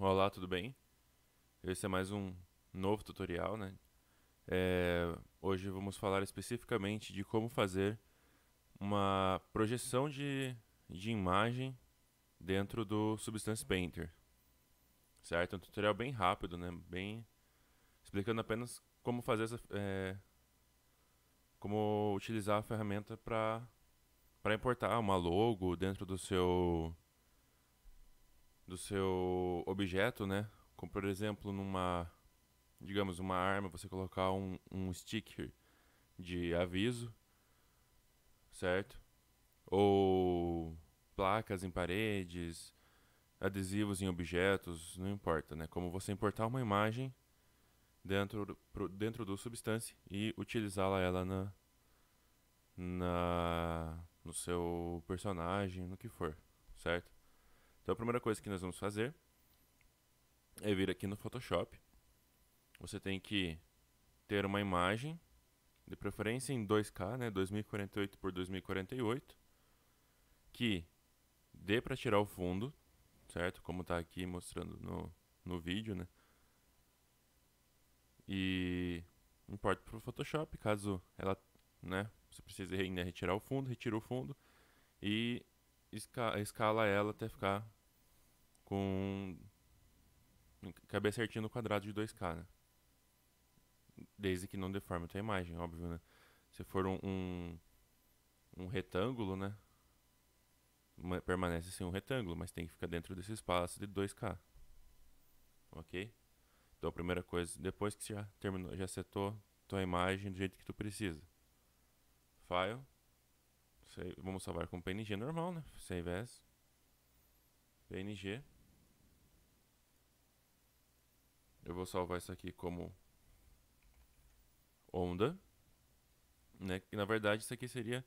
Olá, tudo bem? Esse é mais um novo tutorial, né? É, hoje vamos falar especificamente de como fazer uma projeção de, de imagem dentro do Substance Painter. Certo? É um tutorial bem rápido, né? Bem explicando apenas como fazer essa, é, como utilizar a ferramenta para para importar uma logo dentro do seu do seu objeto, né? Como por exemplo, numa digamos uma arma, você colocar um, um sticker de aviso, certo? Ou placas em paredes, adesivos em objetos, não importa, né? Como você importar uma imagem dentro do, dentro do substância e utilizá-la ela na, na no seu personagem, no que for, certo? Então a primeira coisa que nós vamos fazer é vir aqui no Photoshop. Você tem que ter uma imagem, de preferência em 2K, né, 2048 por 2048, que dê para tirar o fundo, certo? Como está aqui mostrando no, no vídeo, né? E importa para o Photoshop, caso ela, né, você precise ainda retirar o fundo, retira o fundo e escala ela até ficar com caber certinho no quadrado de 2K, né? Desde que não deforme a tua imagem, óbvio, né? Se for um, um, um retângulo, né? permanece assim, um retângulo, mas tem que ficar dentro desse espaço de 2K. Ok? Então a primeira coisa, depois que você já terminou, já setou tua imagem do jeito que tu precisa. File. Vamos salvar com PNG normal, né? Save as. PNG. Eu vou salvar isso aqui como onda. Né? Que na verdade isso aqui seria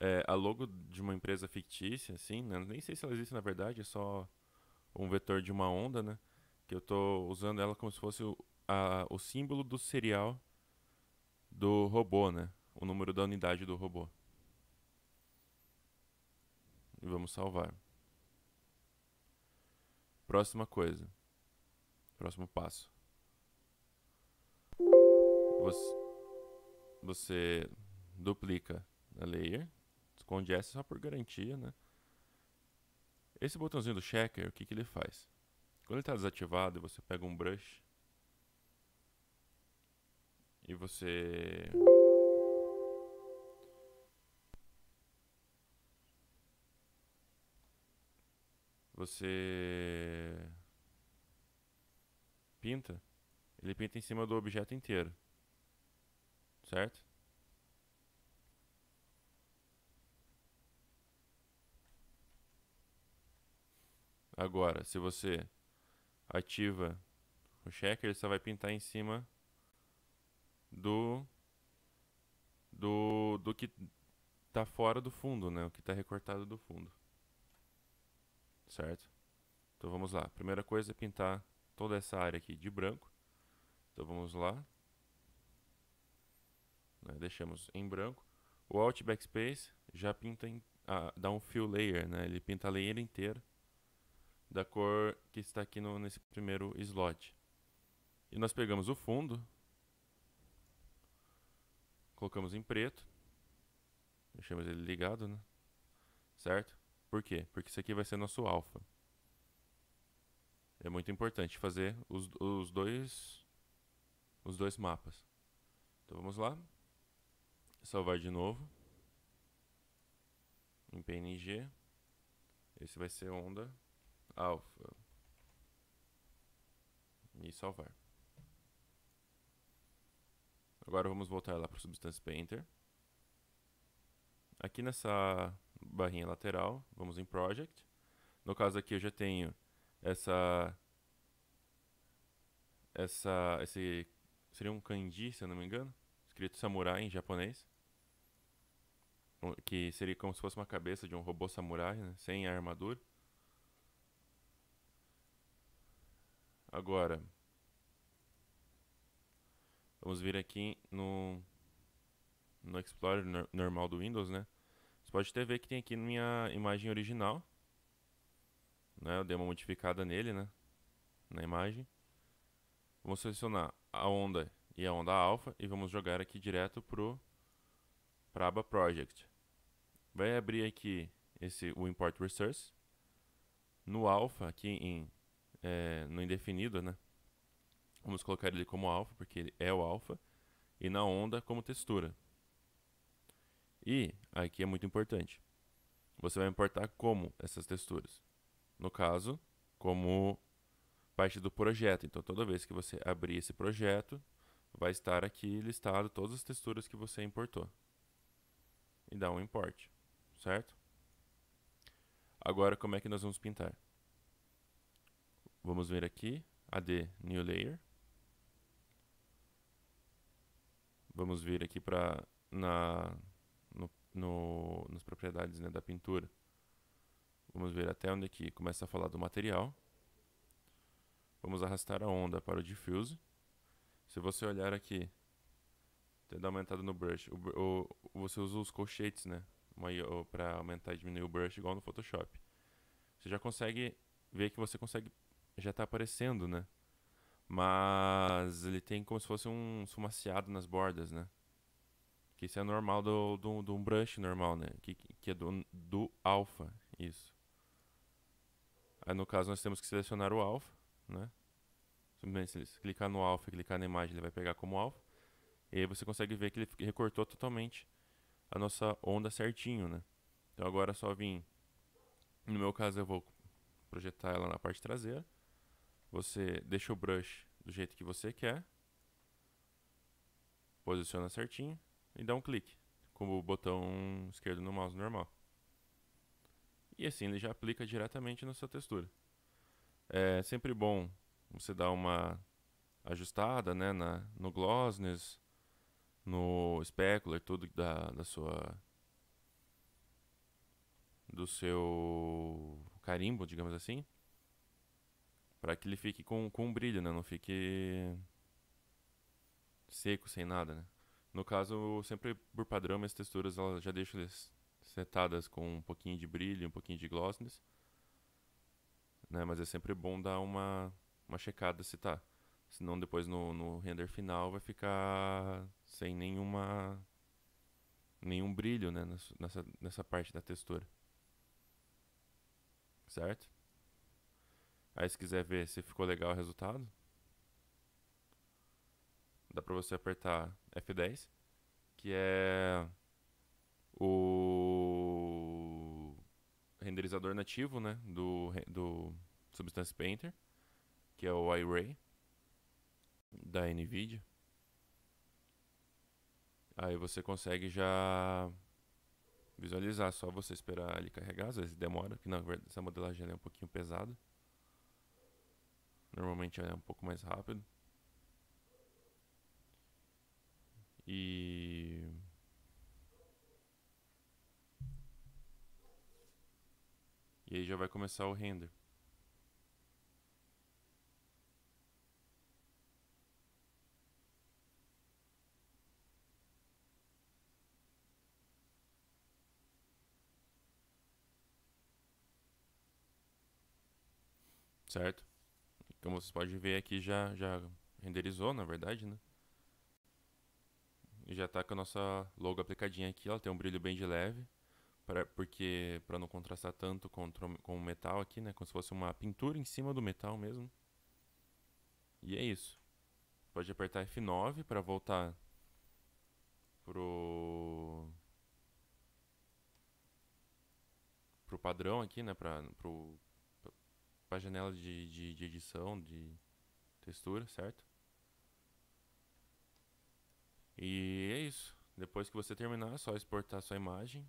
é, a logo de uma empresa fictícia, assim, né? Nem sei se ela existe na verdade, é só um vetor de uma onda, né? Que eu estou usando ela como se fosse o, a, o símbolo do serial do robô, né? O número da unidade do robô. E vamos salvar. Próxima coisa. Próximo passo. Você, você duplica a layer, esconde essa só por garantia, né? Esse botãozinho do checker, o que, que ele faz? Quando ele está desativado, você pega um brush e você você pinta, ele pinta em cima do objeto inteiro certo? Agora, se você ativa o checker, ele só vai pintar em cima do do do que está fora do fundo, né? O que está recortado do fundo. Certo? Então vamos lá. A primeira coisa é pintar toda essa área aqui de branco. Então vamos lá, né, deixamos em branco. O Alt Backspace já pinta, em, ah, dá um Fill Layer, né, ele pinta a layer inteira da cor que está aqui no, nesse primeiro slot. E nós pegamos o fundo, colocamos em preto, deixamos ele ligado, né? certo? Por quê? Porque isso aqui vai ser nosso alfa. É muito importante fazer os, os, dois, os dois mapas. Então vamos lá salvar de novo. Em PNG. Esse vai ser onda alfa. E salvar. Agora vamos voltar lá para o Substance Painter. Aqui nessa barrinha lateral, vamos em Project. No caso aqui eu já tenho essa... essa esse Seria um kanji, se eu não me engano. Escrito samurai em japonês que seria como se fosse uma cabeça de um robô samurai, né? sem a armadura. Agora, vamos vir aqui no, no Explorer normal do Windows, né? Você pode até ver que tem aqui minha imagem original. Né? Eu dei uma modificada nele, né? Na imagem. Vamos selecionar a onda e a onda alfa e vamos jogar aqui direto pro para a aba Project. Vai abrir aqui esse, o Import Resource. No alpha, aqui em, é, no indefinido, né? Vamos colocar ele como alpha, porque ele é o alpha. E na onda como textura. E aqui é muito importante. Você vai importar como essas texturas. No caso, como parte do projeto. Então, toda vez que você abrir esse projeto, vai estar aqui listado todas as texturas que você importou e dá um import, certo? Agora, como é que nós vamos pintar? Vamos vir aqui, AD New Layer. Vamos vir aqui para na no, no, nas propriedades né, da pintura. Vamos ver até onde aqui começa a falar do material. Vamos arrastar a onda para o diffuse. Se você olhar aqui então dá aumentada no brush. O, o, você usa os colchetes, né? Para aumentar e diminuir o brush, igual no Photoshop. Você já consegue ver que você consegue. Já está aparecendo, né? Mas ele tem como se fosse um sumaciado nas bordas, né? Que isso é normal do, do, do um brush normal, né? Que, que é do, do alfa, isso. Aí no caso nós temos que selecionar o alfa, né? Simplesmente se clicar no alfa e clicar na imagem ele vai pegar como alfa. E aí você consegue ver que ele recortou totalmente a nossa onda certinho, né? Então agora é só vim. No meu caso eu vou projetar ela na parte traseira. Você deixa o brush do jeito que você quer. Posiciona certinho e dá um clique com o botão esquerdo no mouse normal. E assim ele já aplica diretamente na sua textura. É sempre bom você dar uma ajustada né, na, no glossness, no specular, tudo da, da sua. do seu carimbo, digamos assim. para que ele fique com, com um brilho, né? Não fique seco, sem nada, né? No caso, sempre por padrão, minhas texturas elas já deixo eles setadas com um pouquinho de brilho, um pouquinho de glossiness. Né? Mas é sempre bom dar uma, uma checada se tá. Senão depois no, no render final vai ficar sem nenhuma nenhum brilho né, nessa, nessa parte da textura. Certo? Aí se quiser ver se ficou legal o resultado, dá pra você apertar F10, que é o renderizador nativo né, do, do Substance Painter, que é o iRay da NVIDIA. Aí você consegue já visualizar, só você esperar ele carregar, às vezes demora, que na verdade essa modelagem é um pouquinho pesada. Normalmente é um pouco mais rápido. E E aí já vai começar o render. certo? Como então vocês podem ver aqui já, já renderizou, na verdade, né? E já está com a nossa logo aplicadinha aqui, ela tem um brilho bem de leve, pra, porque para não contrastar tanto com, com o metal aqui, né? Como se fosse uma pintura em cima do metal mesmo. E é isso. Pode apertar F9 para voltar pro pro padrão aqui, né, para pro para a janela de, de, de edição, de textura, certo? E é isso. Depois que você terminar, é só exportar sua imagem.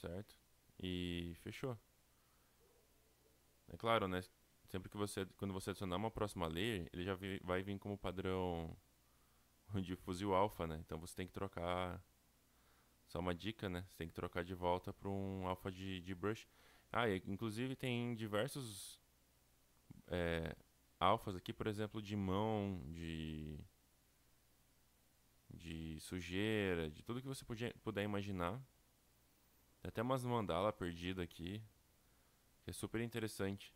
Certo? E fechou. É claro, né? Sempre que você, quando você adicionar uma próxima layer, ele já vai vir como padrão de fuzil alfa, né? Então você tem que trocar, só uma dica, né? Você tem que trocar de volta para um alfa de, de brush. Ah, inclusive tem diversos é, alfas aqui, por exemplo, de mão, de de sujeira, de tudo que você podia, puder imaginar. Tem até umas mandala perdida aqui, que é super interessante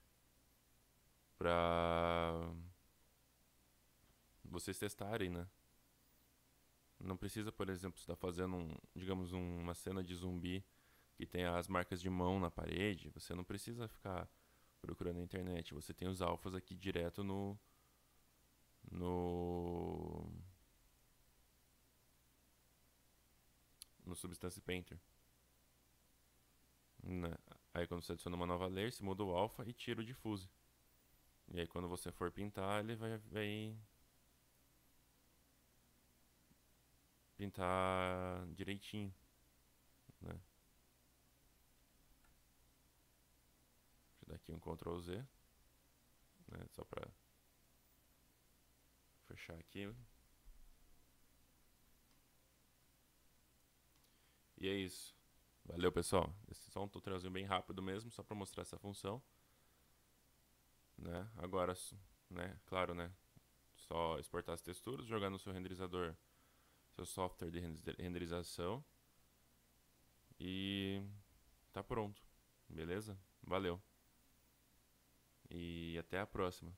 para vocês testarem, né? Não precisa, por exemplo, estar tá fazendo, um, digamos, um, uma cena de zumbi que tem as marcas de mão na parede, você não precisa ficar procurando na internet. Você tem os alfas aqui direto no. No. No Substance Painter. né? aí quando você adiciona uma nova layer, você muda o alfa e tira o diffuse. E aí quando você for pintar, ele vai, vai pintar direitinho, né? daqui um Ctrl Z, né, só para fechar aqui. E é isso. Valeu, pessoal. Esse é só um tutorialzinho bem rápido mesmo, só para mostrar essa função. Né? Agora, né, claro, né, só exportar as texturas, jogar no seu renderizador, seu software de renderização. E tá pronto. Beleza? Valeu. E até a próxima.